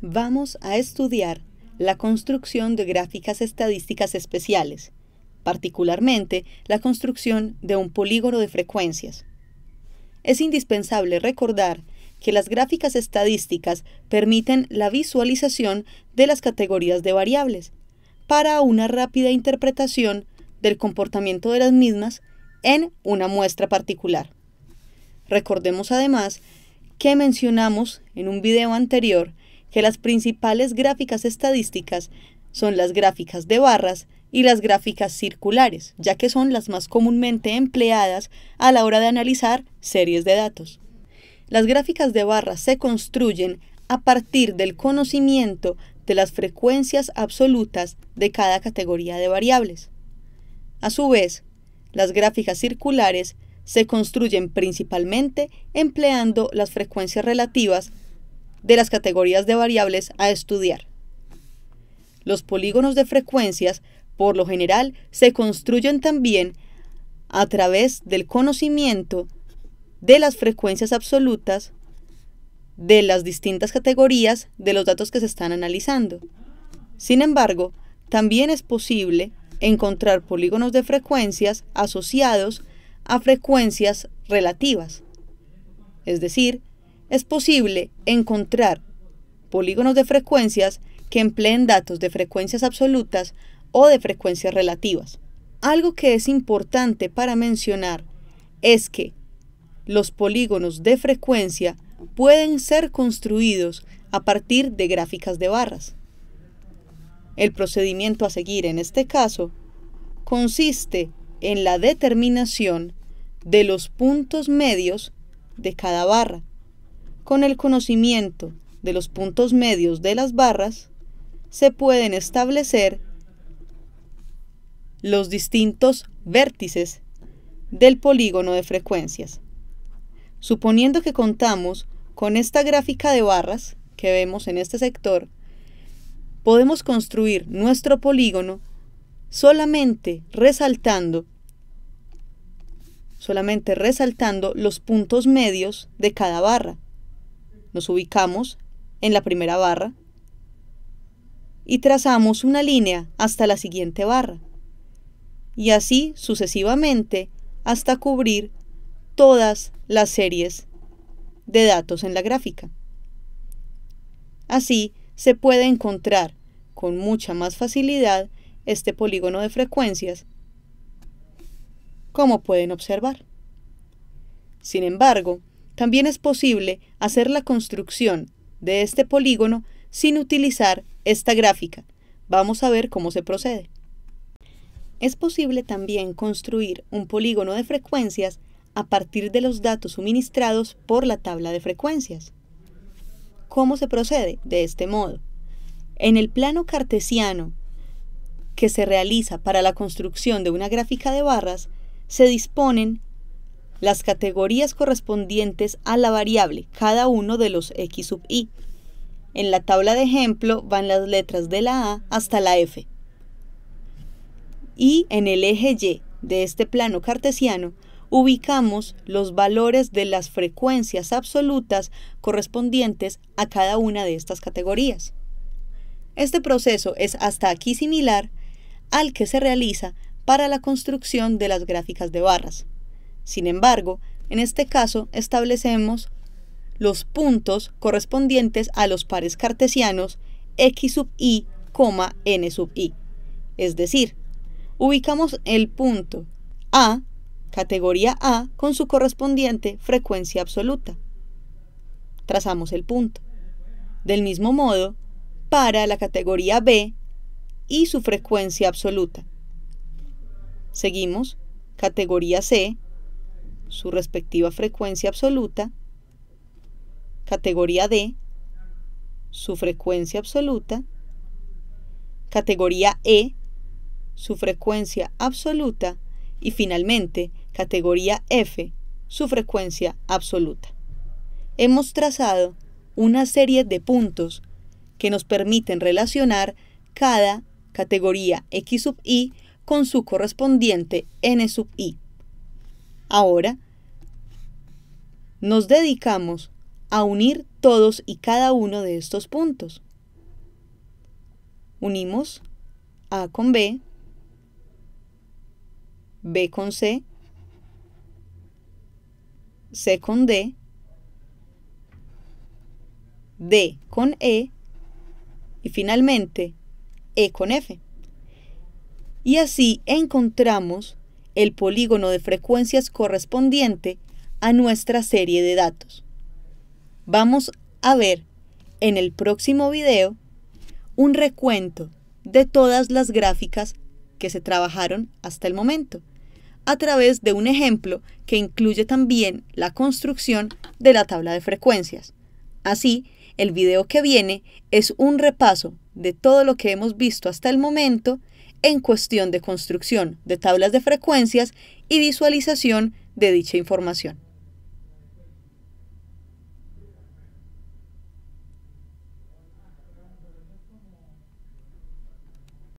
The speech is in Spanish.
vamos a estudiar la construcción de gráficas estadísticas especiales, particularmente la construcción de un polígono de frecuencias. Es indispensable recordar que las gráficas estadísticas permiten la visualización de las categorías de variables para una rápida interpretación del comportamiento de las mismas en una muestra particular. Recordemos además que mencionamos en un video anterior que las principales gráficas estadísticas son las gráficas de barras y las gráficas circulares, ya que son las más comúnmente empleadas a la hora de analizar series de datos. Las gráficas de barras se construyen a partir del conocimiento de las frecuencias absolutas de cada categoría de variables. A su vez, las gráficas circulares se construyen principalmente empleando las frecuencias relativas de las categorías de variables a estudiar. Los polígonos de frecuencias, por lo general, se construyen también a través del conocimiento de las frecuencias absolutas de las distintas categorías de los datos que se están analizando. Sin embargo, también es posible encontrar polígonos de frecuencias asociados a frecuencias relativas, es decir, es posible encontrar polígonos de frecuencias que empleen datos de frecuencias absolutas o de frecuencias relativas. Algo que es importante para mencionar es que los polígonos de frecuencia pueden ser construidos a partir de gráficas de barras. El procedimiento a seguir en este caso consiste en la determinación de los puntos medios de cada barra. Con el conocimiento de los puntos medios de las barras, se pueden establecer los distintos vértices del polígono de frecuencias. Suponiendo que contamos con esta gráfica de barras que vemos en este sector, podemos construir nuestro polígono solamente resaltando solamente resaltando los puntos medios de cada barra. Nos ubicamos en la primera barra y trazamos una línea hasta la siguiente barra y así sucesivamente hasta cubrir todas las series de datos en la gráfica. Así se puede encontrar con mucha más facilidad este polígono de frecuencias, como pueden observar. Sin embargo, también es posible hacer la construcción de este polígono sin utilizar esta gráfica. Vamos a ver cómo se procede. Es posible también construir un polígono de frecuencias a partir de los datos suministrados por la tabla de frecuencias. ¿Cómo se procede? De este modo. En el plano cartesiano que se realiza para la construcción de una gráfica de barras, se disponen las categorías correspondientes a la variable, cada uno de los x sub i. En la tabla de ejemplo van las letras de la A hasta la F. Y en el eje Y de este plano cartesiano ubicamos los valores de las frecuencias absolutas correspondientes a cada una de estas categorías. Este proceso es hasta aquí similar al que se realiza para la construcción de las gráficas de barras. Sin embargo, en este caso establecemos los puntos correspondientes a los pares cartesianos x sub i, n sub i. Es decir, ubicamos el punto A, categoría A, con su correspondiente frecuencia absoluta. Trazamos el punto. Del mismo modo, para la categoría B y su frecuencia absoluta. Seguimos, categoría C, su respectiva frecuencia absoluta, categoría D, su frecuencia absoluta, categoría E, su frecuencia absoluta y finalmente categoría F, su frecuencia absoluta. Hemos trazado una serie de puntos que nos permiten relacionar cada categoría X sub i con su correspondiente N sub i. Ahora, nos dedicamos a unir todos y cada uno de estos puntos. Unimos A con B, B con C, C con D, D con E y finalmente E con F. Y así encontramos el polígono de frecuencias correspondiente a nuestra serie de datos. Vamos a ver en el próximo video un recuento de todas las gráficas que se trabajaron hasta el momento, a través de un ejemplo que incluye también la construcción de la tabla de frecuencias. Así, el video que viene es un repaso de todo lo que hemos visto hasta el momento en cuestión de construcción de tablas de frecuencias y visualización de dicha información.